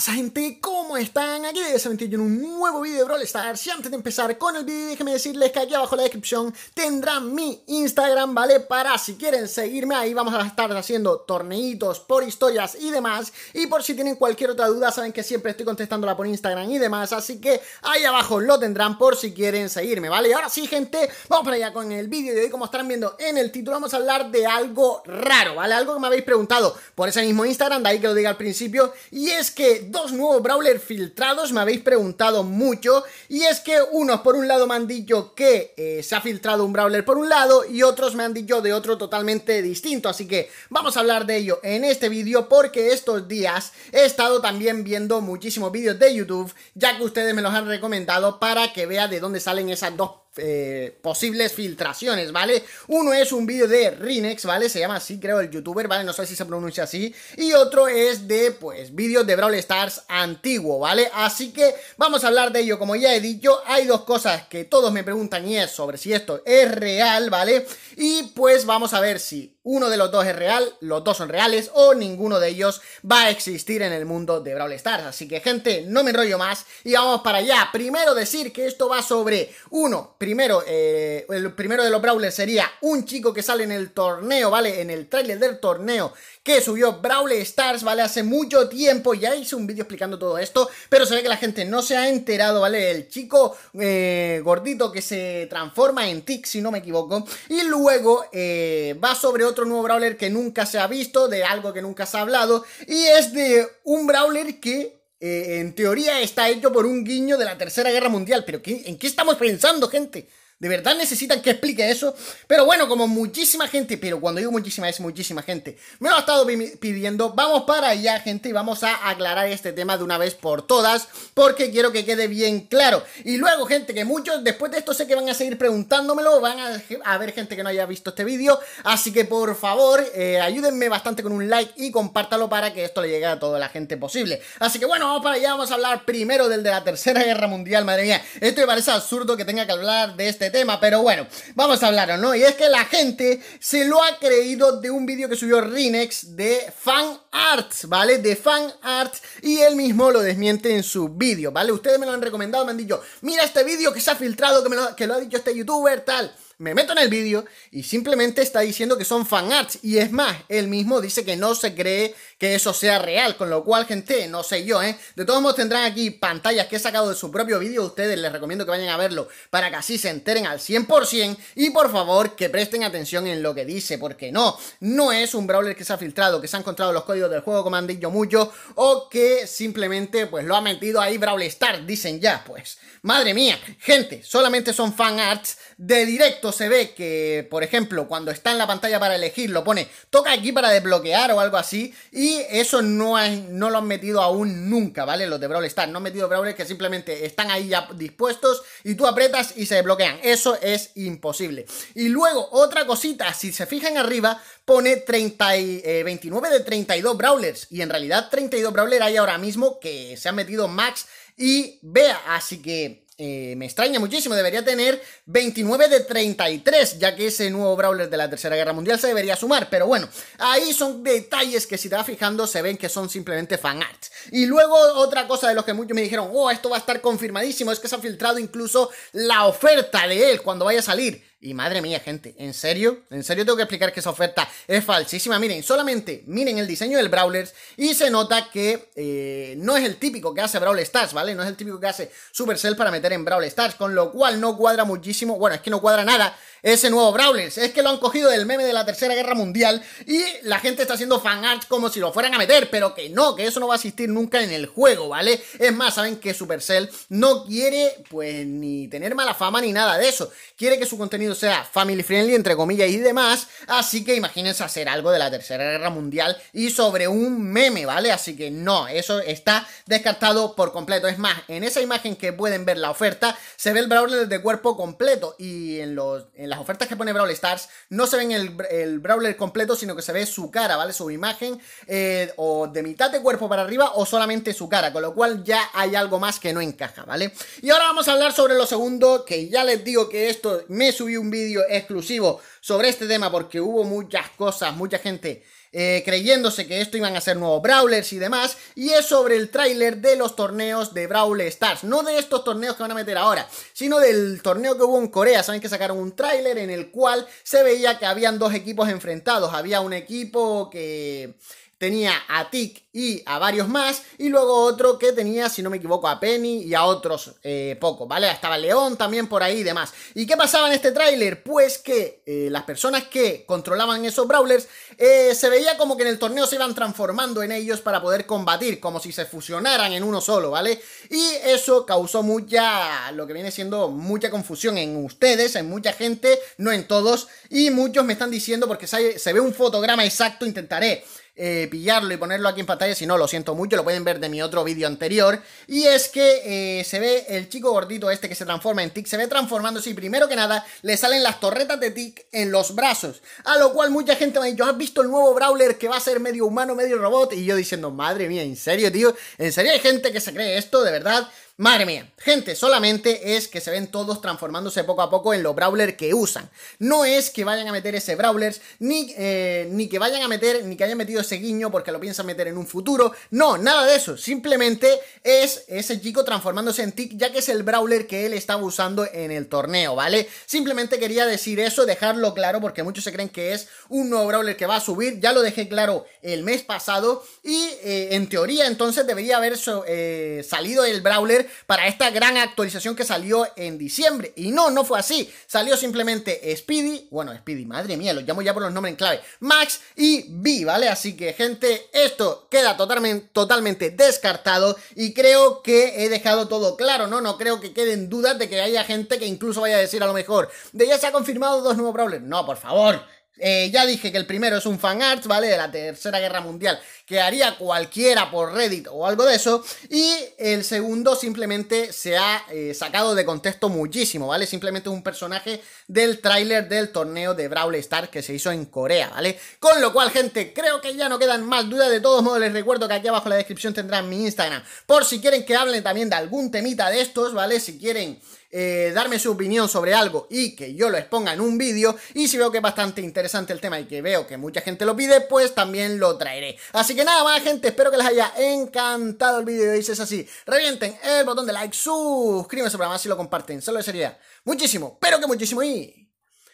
pasa gente? ¿Cómo están? Aquí de en un nuevo video de Brawl Stars y antes de empezar con el video déjenme decirles que aquí abajo en la descripción tendrán mi Instagram, ¿vale? Para si quieren seguirme ahí vamos a estar haciendo torneitos por historias y demás y por si tienen cualquier otra duda saben que siempre estoy contestándola por Instagram y demás así que ahí abajo lo tendrán por si quieren seguirme, ¿vale? Y ahora sí gente, vamos para allá con el vídeo Y como estarán viendo en el título vamos a hablar de algo raro, ¿vale? Algo que me habéis preguntado por ese mismo Instagram, de ahí que lo diga al principio y es que dos nuevos brawler filtrados, me habéis preguntado mucho, y es que unos por un lado me han dicho que eh, se ha filtrado un brawler por un lado y otros me han dicho de otro totalmente distinto, así que vamos a hablar de ello en este vídeo porque estos días he estado también viendo muchísimos vídeos de YouTube, ya que ustedes me los han recomendado para que vea de dónde salen esas dos eh, posibles filtraciones, ¿vale? Uno es un vídeo de Rinex, ¿vale? Se llama así, creo, el youtuber, ¿vale? No sé si se pronuncia así. Y otro es de, pues, vídeos de Brawl Stars antiguo, ¿vale? Así que vamos a hablar de ello. Como ya he dicho, hay dos cosas que todos me preguntan y es sobre si esto es real, ¿vale? Y pues vamos a ver si uno de los dos es real, los dos son reales o ninguno de ellos va a existir en el mundo de Brawl Stars. Así que gente, no me enrollo más y vamos para allá. Primero decir que esto va sobre uno, primero, eh, el primero de los Brawlers sería un chico que sale en el torneo, ¿vale? En el trailer del torneo que subió Brawl Stars, ¿vale? Hace mucho tiempo, ya hice un vídeo explicando todo esto, pero se ve que la gente no se ha enterado, ¿vale? El chico eh, gordito que se transforma en Tick, si no me equivoco, y luego eh, va sobre otro nuevo brawler que nunca se ha visto, de algo que nunca se ha hablado, y es de un brawler que eh, en teoría está hecho por un guiño de la Tercera Guerra Mundial. Pero ¿en qué estamos pensando, gente? De verdad necesitan que explique eso. Pero bueno, como muchísima gente, pero cuando digo muchísima es muchísima gente, me lo ha estado pidiendo. Vamos para allá, gente, y vamos a aclarar este tema de una vez por todas, porque quiero que quede bien claro. Y luego, gente, que muchos después de esto sé que van a seguir preguntándomelo, van a, a ver gente que no haya visto este vídeo. Así que por favor, eh, ayúdenme bastante con un like y compártalo para que esto le llegue a toda la gente posible. Así que bueno, vamos para allá, vamos a hablar primero del de la Tercera Guerra Mundial, madre mía. Esto me parece absurdo que tenga que hablar de este tema, pero bueno, vamos a o ¿no? Y es que la gente se lo ha creído de un vídeo que subió Rinex de fan art, ¿vale? De fan art y él mismo lo desmiente en su vídeo, ¿vale? Ustedes me lo han recomendado, me han dicho, mira este vídeo que se ha filtrado, que, me que lo ha dicho este youtuber, tal me meto en el vídeo y simplemente está diciendo que son fanarts. Y es más, él mismo dice que no se cree que eso sea real. Con lo cual, gente, no sé yo, ¿eh? De todos modos tendrán aquí pantallas que he sacado de su propio vídeo. Ustedes les recomiendo que vayan a verlo para que así se enteren al 100%. Y por favor, que presten atención en lo que dice. Porque no, no es un brawler que se ha filtrado, que se han encontrado los códigos del juego, como han dicho mucho. O que simplemente, pues, lo ha metido ahí Brawl Star, dicen ya. Pues, madre mía, gente, solamente son fanarts de directo se ve que, por ejemplo, cuando está en la pantalla para elegir, lo pone toca aquí para desbloquear o algo así, y eso no, no lo han metido aún nunca, ¿vale? Los de Brawl Stars no han metido Brawlers que simplemente están ahí ya dispuestos y tú apretas y se desbloquean. Eso es imposible. Y luego, otra cosita, si se fijan arriba, pone 30 29 eh, de 32 Brawlers, y en realidad 32 Brawlers hay ahora mismo que se han metido Max y vea así que eh, me extraña muchísimo. Debería tener 29 de 33, ya que ese nuevo Brawler de la Tercera Guerra Mundial se debería sumar. Pero bueno, ahí son detalles que si te vas fijando se ven que son simplemente art Y luego otra cosa de los que muchos me dijeron, oh, esto va a estar confirmadísimo, es que se ha filtrado incluso la oferta de él cuando vaya a salir. Y madre mía, gente, ¿en serio? ¿En serio tengo que explicar que esa oferta es falsísima? Miren, solamente miren el diseño del Brawlers y se nota que eh, no es el típico que hace Brawl Stars, ¿vale? No es el típico que hace Supercell para meter en Brawl Stars, con lo cual no cuadra muchísimo, bueno, es que no cuadra nada ese nuevo Brawlers. Es que lo han cogido del meme de la Tercera Guerra Mundial y la gente está haciendo fan art como si lo fueran a meter, pero que no, que eso no va a existir nunca en el juego, ¿vale? Es más, saben que Supercell no quiere, pues, ni tener mala fama ni nada de eso. Quiere que su contenido sea family friendly, entre comillas, y demás. Así que imagínense hacer algo de la Tercera Guerra Mundial y sobre un meme, ¿vale? Así que no, eso está descartado por completo. Es más, en esa imagen que pueden ver la oferta, se ve el Brawler de cuerpo completo y en los las ofertas que pone Brawl Stars no se ven el, Brawler completo, sino que se ve su cara, ¿vale? Su imagen, eh, o de mitad de cuerpo para arriba, o solamente su cara, con lo cual ya hay algo más que no encaja, ¿vale? Y ahora vamos a hablar sobre lo segundo, que ya les digo que esto, me subí un vídeo exclusivo sobre este tema porque hubo muchas cosas, mucha gente eh, creyéndose que esto iban a ser nuevos Brawlers y demás, y es sobre el tráiler de los torneos de Brawl Stars, no de estos torneos que van a meter ahora, sino del torneo que hubo en Corea, saben que sacaron un tráiler en el cual se veía que habían dos equipos enfrentados, había un equipo que tenía a Tick y a varios más, y luego otro que tenía, si no me equivoco, a Penny y a otros eh, pocos, ¿vale? Estaba León también por ahí y demás. ¿Y qué pasaba en este tráiler? Pues que eh, las personas que controlaban esos Brawlers eh, se veía como que en el torneo se iban transformando en ellos para poder combatir, como si se fusionaran en uno solo, ¿vale? Y eso causó mucha, lo que viene siendo mucha confusión en ustedes, en mucha gente, no en todos, y muchos me están diciendo, porque se ve un fotograma exacto, intentaré eh, pillarlo y ponerlo aquí en pantalla. Si no, lo siento mucho, lo pueden ver de mi otro vídeo anterior. Y es que eh, se ve el chico gordito este que se transforma en Tic, se ve transformándose y primero que nada le salen las torretas de Tic en los brazos. A lo cual mucha gente me ha dicho, ¿has visto el nuevo Brawler que va a ser medio humano, medio robot? Y yo diciendo, madre mía, ¿en serio, tío? ¿En serio hay gente que se cree esto, de verdad? Madre mía, gente, solamente es que se ven todos transformándose poco a poco en los brawler que usan. No es que vayan a meter ese brawler, ni, eh, ni que vayan a meter, ni que hayan metido ese guiño porque lo piensan meter en un futuro. No, nada de eso. Simplemente es ese chico transformándose en Tick, ya que es el brawler que él estaba usando en el torneo, ¿vale? Simplemente quería decir eso, dejarlo claro, porque muchos se creen que es un nuevo brawler que va a subir. Ya lo dejé claro el mes pasado. Y eh, en teoría, entonces debería haber eh, salido el brawler para esta gran actualización que salió en diciembre. Y no, no fue así. Salió simplemente Speedy, bueno, Speedy, madre mía, lo llamo ya por los nombres en clave, Max y B, ¿vale? Así que, gente, esto queda totalmente, totalmente descartado y creo que he dejado todo claro, ¿no? No creo que queden dudas de que haya gente que incluso vaya a decir a lo mejor, de ya se ha confirmado dos nuevos problemas. No, por favor. Eh, ya dije que el primero es un fan art, ¿vale? De la Tercera Guerra Mundial, que haría cualquiera por Reddit o algo de eso. Y el segundo simplemente se ha eh, sacado de contexto muchísimo, ¿vale? Simplemente es un personaje del tráiler del torneo de Brawl Stars que se hizo en Corea, ¿vale? Con lo cual, gente, creo que ya no quedan más dudas. De todos modos, les recuerdo que aquí abajo en la descripción tendrán mi Instagram. Por si quieren que hablen también de algún temita de estos, ¿vale? Si quieren eh, darme su opinión sobre algo y que yo lo exponga en un vídeo. Y si veo que es bastante interesante el tema y que veo que mucha gente lo pide, pues también lo traeré. Así que nada más, gente, espero que les haya encantado el vídeo y si es así, revienten el botón de like, suscríbanse para más y lo comparten, solo sería muchísimo, pero que muchísimo y...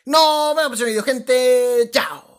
Nos vemos en el próximo vídeo, gente. Chao.